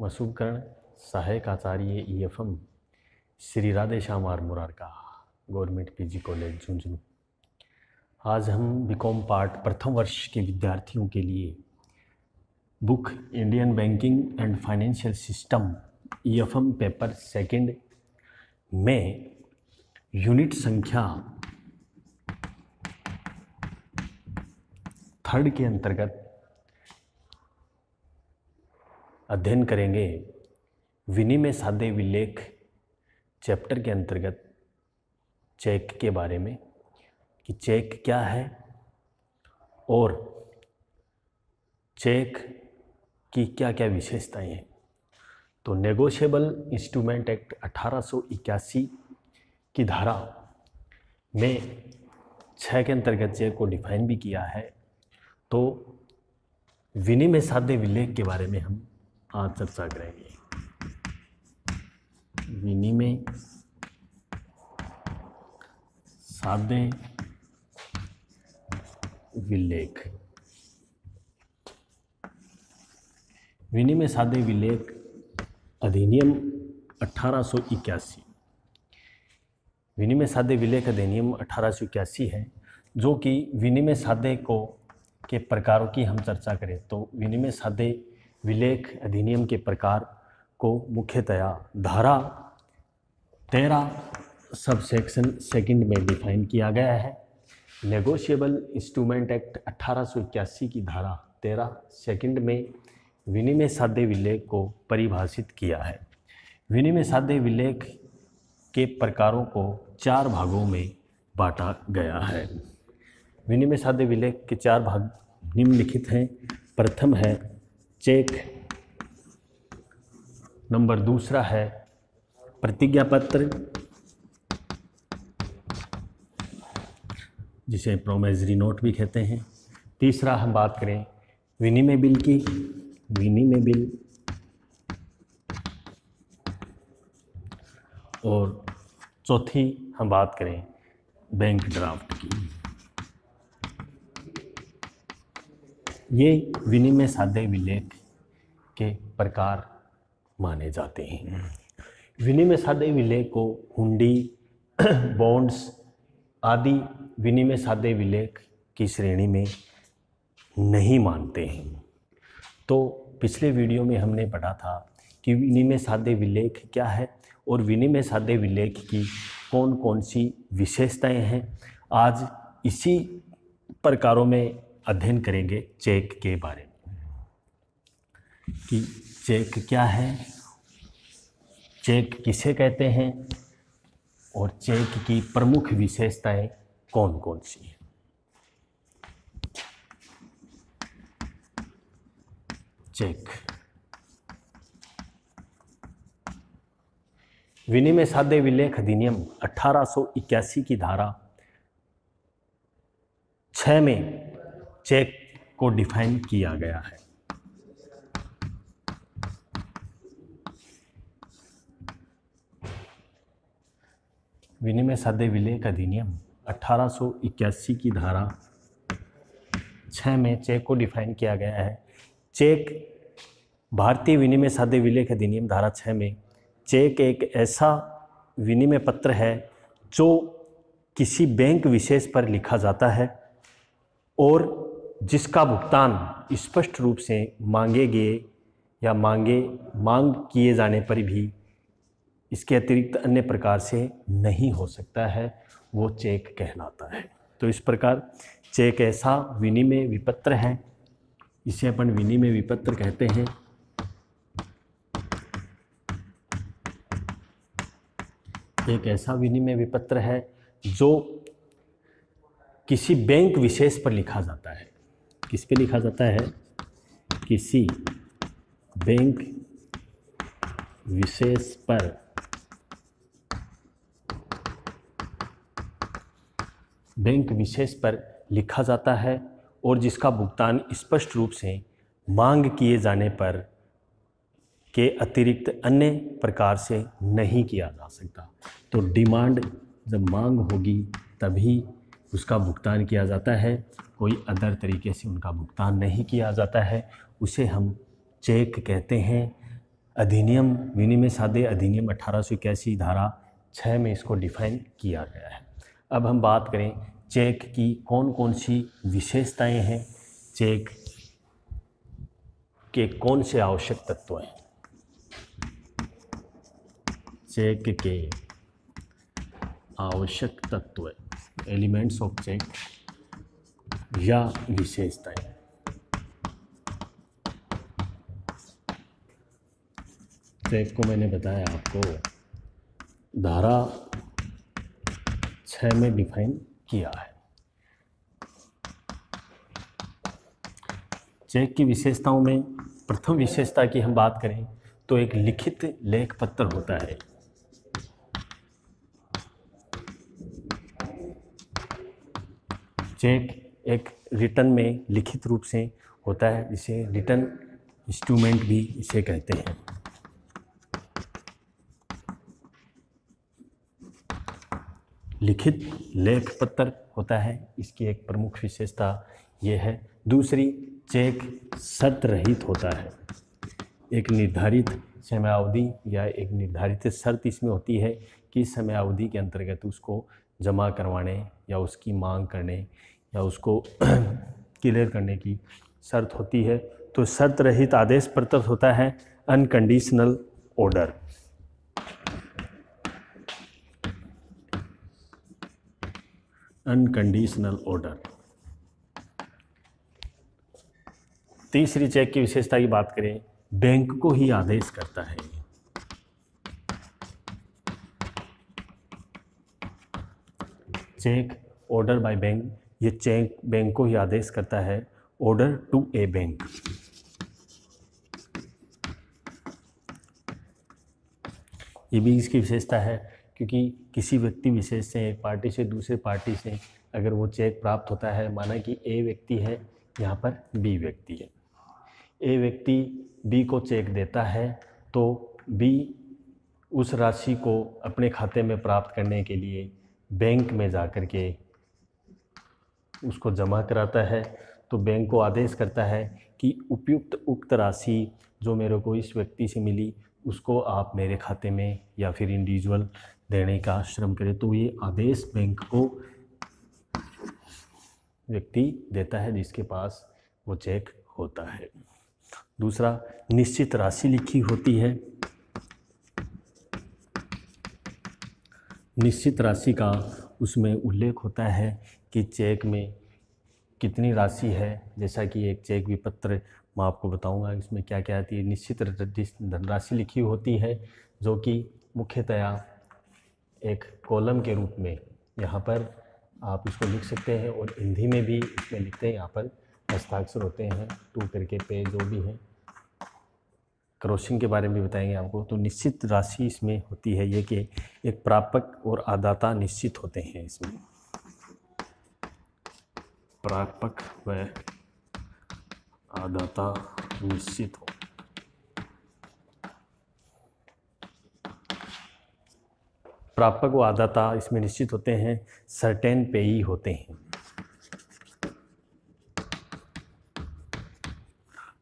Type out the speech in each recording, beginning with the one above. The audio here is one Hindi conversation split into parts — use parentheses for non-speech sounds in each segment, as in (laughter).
वसुकर्ण सहायक आचार्य E e F M Shri Radhe Shyam R Murarka government G college Jhunjhunu आज हम बीकॉम पार्ट प्रथम वर्ष के विद्यार्थियों के लिए book Indian banking and financial system E F M paper second में यूनिट संख्या थर्ड के अंतर्गत अध्ययन करेंगे विनिमय साधे विलेख चैप्टर के अंतर्गत चेक के बारे में कि चेक क्या है और चेक की क्या क्या विशेषताएं हैं तो नेगोशिएबल इंस्ट्रूमेंट एक्ट 1881 की धारा में छः के अंतर्गत चेक को डिफाइन भी किया है तो विनिमय साध्य विलेख के बारे में हम आज चर्चा करेंगे विनिमय सादे विलेख विनिमय सादे विलेख अधिनियम 1881 विनिमय साधे विलेख अधिनियम 1881 है जो कि विनिमय साधे को के प्रकारों की हम चर्चा करें तो विनिमय साधे विलेख अधिनियम के प्रकार को मुख्यतया धारा तेरह सब सेक्शन सेकेंड में डिफाइन किया गया है नेगोशिएबल इंस्ट्रूमेंट एक्ट अट्ठारह की धारा तेरह सेकेंड में विनिमय साध्य विलेख को परिभाषित किया है विनिमय साध्य विलेख के प्रकारों को चार भागों में बांटा गया है विनिमय साध्य विलेख के चार भाग निम्नलिखित हैं प्रथम है चेक नंबर दूसरा है प्रतिज्ञा पत्र जिसे प्रोमेजरी नोट भी कहते हैं तीसरा हम बात करें विनिमय बिल की विनिमय बिल और चौथी हम बात करें बैंक ड्राफ्ट की ये विनिमय साध्य विलेख के प्रकार माने जाते हैं विनिमय साध्य विलेख को हुंडी (clears throat) बॉन्ड्स आदि विनिमय साध्य विलेख की श्रेणी में नहीं मानते हैं तो पिछले वीडियो में हमने पढ़ा था कि विनिमय साध्य विलेख क्या है और विनिमय साध्य विलेख की कौन कौन सी विशेषताएं हैं आज इसी प्रकारों में अध्ययन करेंगे चेक के बारे में कि चेक क्या है चेक किसे कहते हैं और चेक की प्रमुख विशेषताएं कौन कौन सी हैं चेक विनिमय साधे विलेख अधिनियम 1881 की धारा छ में चेक को डिफाइन किया गया है विनिमय साध्य का अधिनियम 1881 की धारा छः में चेक को डिफाइन किया गया है चेक भारतीय विनिमय साध्य का अधिनियम धारा छः में चेक एक ऐसा विनिमय पत्र है जो किसी बैंक विशेष पर लिखा जाता है और जिसका भुगतान स्पष्ट रूप से मांगे गए या मांगे मांग किए जाने पर भी इसके अतिरिक्त अन्य प्रकार से नहीं हो सकता है वो चेक कहलाता है तो इस प्रकार चेक ऐसा विनिमय विपत्र है इसे अपन विनिमय विपत्र कहते हैं एक ऐसा विनिमय विपत्र है जो किसी बैंक विशेष पर लिखा जाता है किस पे लिखा जाता है किसी बैंक विशेष पर बैंक विशेष पर लिखा जाता है और जिसका भुगतान स्पष्ट रूप से मांग किए जाने पर के अतिरिक्त अन्य प्रकार से नहीं किया जा सकता तो डिमांड जब मांग होगी तभी उसका भुगतान किया जाता है कोई अदर तरीके से उनका भुगतान नहीं किया जाता है उसे हम चेक कहते हैं अधिनियम विनिमय सादे अधिनियम अठारह धारा छः में इसको डिफाइन किया गया है अब हम बात करें चेक की कौन कौन सी विशेषताएं हैं चेक के कौन से आवश्यक तत्व हैं चेक के आवश्यक तत्व है। एलिमेंट्स ऑब्जेक्ट या विशेषताएं चेक को मैंने बताया आपको धारा छः में डिफाइन किया है चेक की विशेषताओं में प्रथम विशेषता की हम बात करें तो एक लिखित लेख पत्र होता है स्टेट एक रिटर्न में लिखित रूप से होता है इसे रिटर्न इंस्ट्रूमेंट भी इसे कहते हैं लिखित लेख पत्र होता है इसकी एक प्रमुख विशेषता ये है दूसरी चेक शर्त रहित होता है एक निर्धारित समयावधि या एक निर्धारित शर्त इसमें होती है कि समयावधि के अंतर्गत उसको जमा करवाने या उसकी मांग करने या उसको (clears throat) क्लियर करने की शर्त होती है तो शर्त रहित आदेश प्रत्यर्थ होता है अनकंडीशनल ऑर्डर अनकंडीशनल ऑर्डर तीसरी चेक की विशेषता की बात करें बैंक को ही आदेश करता है चेक ऑर्डर बाय बैंक ये चैंक बैंक को ही आदेश करता है ऑर्डर टू ए बैंक ये भी इसकी विशेषता है क्योंकि किसी व्यक्ति विशेष से एक पार्टी से दूसरे पार्टी से अगर वो चेक प्राप्त होता है माना कि ए व्यक्ति है यहाँ पर बी व्यक्ति है ए व्यक्ति बी को चेक देता है तो बी उस राशि को अपने खाते में प्राप्त करने के लिए बैंक में जा कर के उसको जमा कराता है तो बैंक को आदेश करता है कि उपयुक्त उक्त राशि जो मेरे को इस व्यक्ति से मिली उसको आप मेरे खाते में या फिर इंडिविजुअल देने का श्रम करें तो ये आदेश बैंक को व्यक्ति देता है जिसके पास वो चेक होता है दूसरा निश्चित राशि लिखी होती है निश्चित राशि का उसमें उल्लेख होता है कि चेक में कितनी राशि है जैसा कि एक चेक विपत्र मैं आपको बताऊंगा इसमें क्या क्या आती है निश्चित धनराशि लिखी होती है जो कि मुख्यतया एक कॉलम के रूप में यहाँ पर आप इसको लिख सकते हैं और हिंदी में भी इसमें लिखते हैं यहाँ पर हस्ताक्षर होते हैं टू करके पे जो भी है क्रोशिंग के बारे में बताएंगे आपको तो निश्चित राशि इसमें होती है ये कि एक प्रापक और आदाता निश्चित होते हैं इसमें प्रापक व आदाता निश्चित हो प्रापक व आदाता इसमें निश्चित होते हैं सर्टेन पे ही होते हैं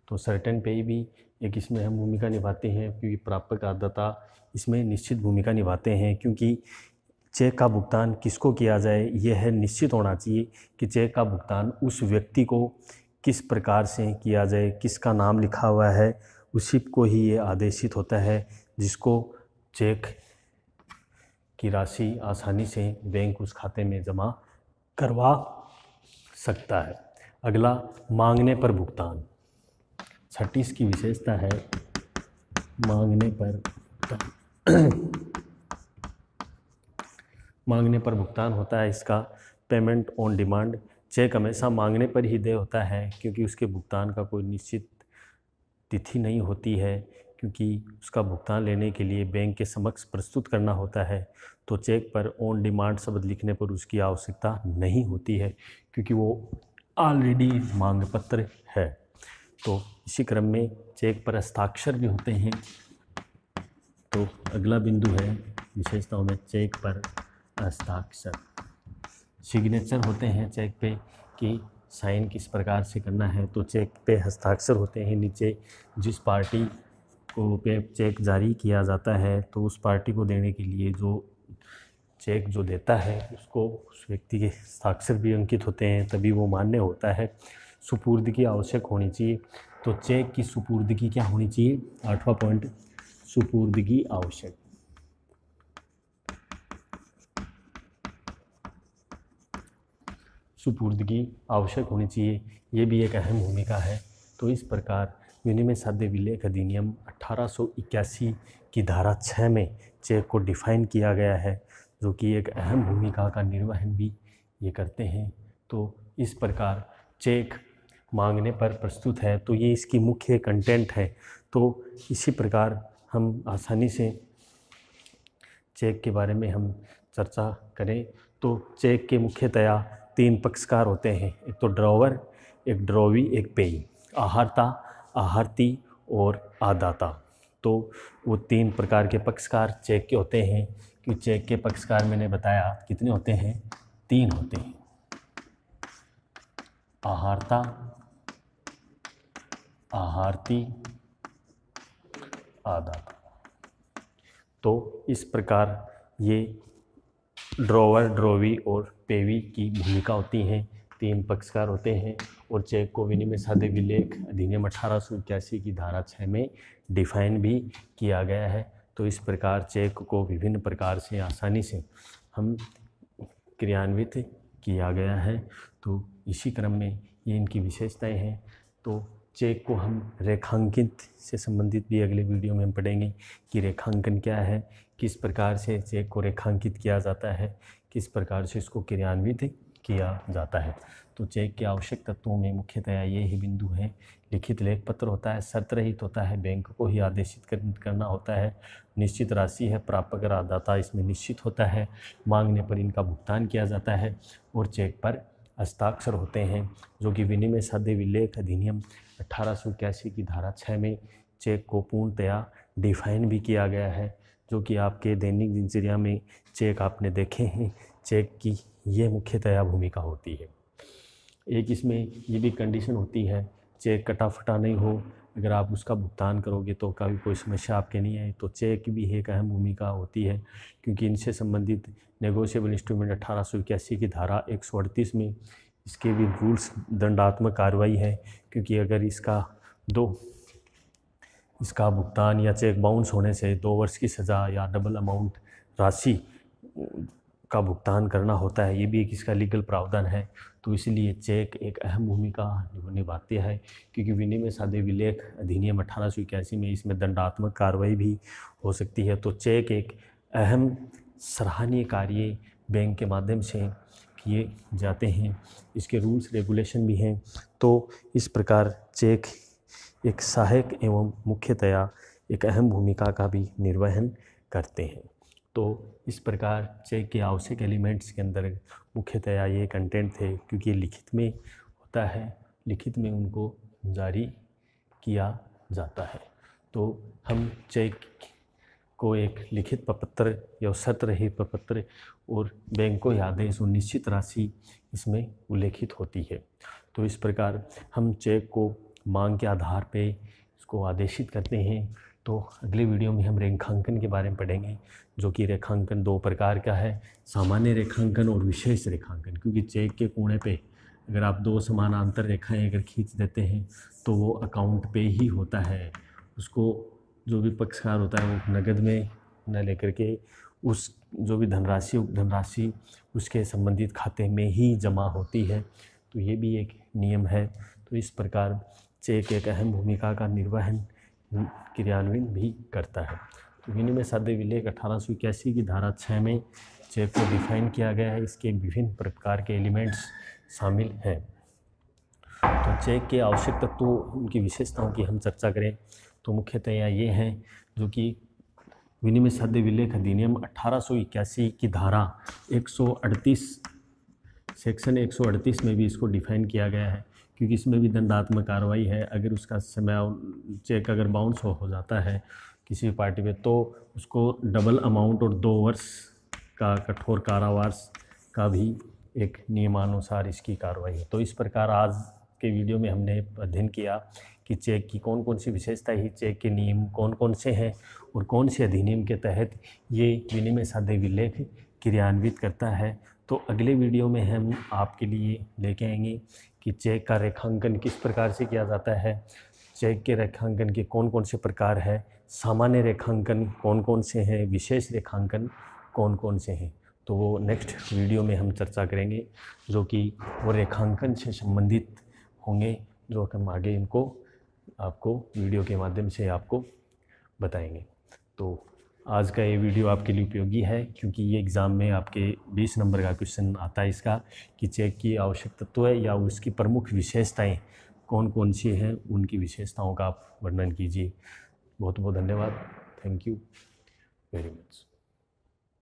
तो सर्टेन पेयी भी एक इसमें हम भूमिका निभाते हैं क्योंकि प्रापक आदाता इसमें निश्चित भूमिका निभाते हैं क्योंकि चेक का भुगतान किसको किया जाए यह निश्चित होना चाहिए कि चेक का भुगतान उस व्यक्ति को किस प्रकार से किया जाए किसका नाम लिखा हुआ है उसी को ही ये आदेशित होता है जिसको चेक की राशि आसानी से बैंक उस खाते में जमा करवा सकता है अगला मांगने पर भुगतान छठी की विशेषता है मांगने पर भुगतान मांगने पर भुगतान होता है इसका पेमेंट ऑन डिमांड चेक हमेशा मांगने पर ही दे होता है क्योंकि उसके भुगतान का कोई निश्चित तिथि नहीं होती है क्योंकि उसका भुगतान लेने के लिए बैंक के समक्ष प्रस्तुत करना होता है तो चेक पर ऑन डिमांड शब्द लिखने पर उसकी आवश्यकता नहीं होती है क्योंकि वो ऑलरेडी मांग पत्र है तो इसी क्रम में चेक पर हस्ताक्षर भी होते हैं तो अगला बिंदु है विशेषताओं में चेक पर हस्ताक्षर सिग्नेचर होते हैं चेक पे कि साइन किस प्रकार से करना है तो चेक पे हस्ताक्षर होते हैं नीचे जिस पार्टी को पे चेक जारी किया जाता है तो उस पार्टी को देने के लिए जो चेक जो देता है उसको उस व्यक्ति के हस्ताक्षर भी अंकित होते हैं तभी वो मान्य होता है सुपुर्दगी आवश्यक होनी चाहिए तो चेक की सुपुर्दगी क्या होनी चाहिए आठवां पॉइंट सुपुर्दगी आवश्यक सुपुर्दगी आवश्यक होनी चाहिए ये भी एक अहम भूमिका है तो इस प्रकार यूनिम साध्य विलेख अधिनियम 1881 की धारा छः में चेक को डिफाइन किया गया है जो कि एक अहम भूमिका का निर्वहन भी ये करते हैं तो इस प्रकार चेक मांगने पर प्रस्तुत है तो ये इसकी मुख्य कंटेंट है तो इसी प्रकार हम आसानी से चेक के बारे में हम चर्चा करें तो चेक के मुख्यतया तीन पक्षकार होते हैं एक तो ड्रॉवर एक ड्रॉवी एक पेई आहारता आहारती और आदाता तो वो तीन प्रकार के पक्षकार चेक के होते हैं कि चेक के पक्षकार मैंने बताया कितने होते हैं तीन होते हैं आहारता आहारती आदाता तो इस प्रकार ये ड्रोवर ड्रोवी और पेवी की भूमिका होती हैं तीन पक्षकार होते हैं और चेक को विनिमय साधे विलेख अधिनियम अठारह सौ इक्यासी की धारा छः में डिफाइन भी किया गया है तो इस प्रकार चेक को विभिन्न प्रकार से आसानी से हम क्रियान्वित किया गया है तो इसी क्रम में ये इनकी विशेषताएं हैं तो चेक को हम रेखांकित से संबंधित भी अगले वीडियो में हम पढ़ेंगे कि रेखांकन क्या है किस प्रकार से चेक को रेखांकित किया जाता है किस प्रकार से इसको क्रियान्वित किया जाता है तो चेक के आवश्यक तत्वों में मुख्यतया ये ही बिंदु हैं लिखित लेख पत्र होता है शर्त रहित होता है बैंक को ही आदेशित करना होता है निश्चित राशि है प्रापक रादाता इसमें निश्चित होता है मांगने पर इनका भुगतान किया जाता है और चेक पर हस्ताक्षर होते हैं जो कि विनिमय साध्य विलेख अधिनियम अट्ठारह की धारा छः में चेक को पूर्णतया डिफाइन भी किया गया है जो कि आपके दैनिक दिनचर्या में चेक आपने देखे हैं चेक की यह मुख्यतया भूमिका होती है एक इसमें ये भी कंडीशन होती है चेक कटाफटा नहीं हो अगर आप उसका भुगतान करोगे तो कभी कोई समस्या आपके नहीं आई तो चेक भी एक अहम भूमिका होती है क्योंकि इनसे संबंधित नेगोशिएबल इंस्ट्रूमेंट अठारह की धारा एक में इसके भी रूल्स दंडात्मक कार्रवाई है क्योंकि अगर इसका दो इसका भुगतान या चेक बाउंस होने से दो वर्ष की सज़ा या डबल अमाउंट राशि का भुगतान करना होता है ये भी एक इसका लीगल प्रावधान है तो इसलिए चेक एक अहम भूमिका निभाते हैं क्योंकि विनिमय साधे विलेख अधिनियम अठारह सौ इक्यासी में इसमें दंडात्मक कार्रवाई भी हो सकती है तो चेक एक अहम सराहनीय कार्य बैंक के माध्यम से किए जाते हैं इसके रूल्स रेगुलेशन भी हैं तो इस प्रकार चेक एक सहायक एवं मुख्यतया एक अहम भूमिका का भी निर्वहन करते हैं तो इस प्रकार चेक के आवश्यक एलिमेंट्स के अंदर मुख्यतया ये कंटेंट थे क्योंकि ये लिखित में होता है लिखित में उनको जारी किया जाता है तो हम चेक को एक लिखित प्रपत्र या सत्र रहित प्रपत्र और बैंकों या आदेश और निश्चित राशि इसमें उल्लेखित होती है तो इस प्रकार हम चेक को मांग के आधार पे इसको आदेशित करते हैं तो अगले वीडियो में हम रेखांकन के बारे में पढ़ेंगे जो कि रेखांकन दो प्रकार का है सामान्य रेखांकन और विशेष रेखांकन क्योंकि चेक के कोने पे अगर आप दो समानांतर रेखाएं अगर खींच देते हैं तो वो अकाउंट पे ही होता है उसको जो भी पक्षकार होता है वो नगद में न लेकर के उस जो भी धनराशि धनराशि उसके संबंधित खाते में ही जमा होती है तो ये भी एक नियम है तो इस प्रकार चेक एक अहम भूमिका का निर्वहन क्रियान्वयन भी करता है तो विनिमय साध्य विलेख अठारह की धारा छः में चेक को डिफाइन किया गया है इसके विभिन्न प्रकार के एलिमेंट्स शामिल हैं तो चेक के आवश्यक तत्वों उनकी विशेषताओं की हम चर्चा करें तो मुख्यतया ये हैं जो कि विनिमय साध्य विलेख अधिनियम 1881 की धारा 138 सेक्शन 138 में भी इसको डिफाइन किया गया है क्योंकि इसमें भी दंडात्मक कार्रवाई है अगर उसका समय चेक अगर बाउंस हो जाता है किसी भी पार्टी में तो उसको डबल अमाउंट और दो वर्ष का कठोर कारावास का भी एक नियमानुसार इसकी कार्रवाई है तो इस प्रकार आज के वीडियो में हमने अध्ययन किया कि चेक की कौन कौन सी विशेषता ही चेक के नियम कौन कौन से हैं और कौन से अधिनियम के तहत ये विनिमय साधे विलेख क्रियान्वित करता है तो अगले वीडियो में हम आपके लिए लेके आएंगे कि चेक का रेखांकन किस प्रकार से किया जाता है चेक के रेखांकन के कौन कौन से प्रकार है सामान्य रेखांकन कौन कौन से हैं विशेष रेखांकन कौन कौन से हैं तो वो नेक्स्ट वीडियो में हम चर्चा करेंगे जो कि वो रेखांकन से संबंधित होंगे जो हम आगे इनको आपको वीडियो के माध्यम से आपको बताएंगे तो आज का ये वीडियो आपके लिए उपयोगी है क्योंकि ये एग्ज़ाम में आपके 20 नंबर का क्वेश्चन आता है इसका कि चेक की आवश्यक तत्व तो है या उसकी प्रमुख विशेषताएं कौन कौन सी हैं उनकी विशेषताओं का आप वर्णन कीजिए बहुत बहुत धन्यवाद थैंक यू वेरी मच